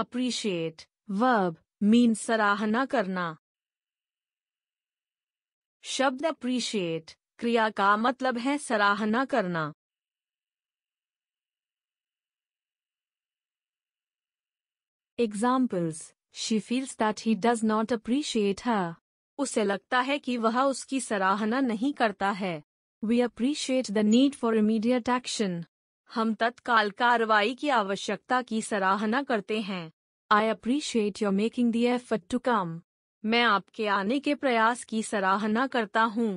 appreciate verb mean सराहना करना शब्द अप्रिशिएट क्रिया का मतलब है सराहना करना examples she feels that he does not appreciate है उसे लगता है कि वह उसकी सराहना नहीं करता है we appreciate the need for immediate action हम तत्काल कार्रवाई की आवश्यकता की सराहना करते हैं I appreciate your making the effort to come मैं आपके आने के प्रयास की सराहना करता हूँ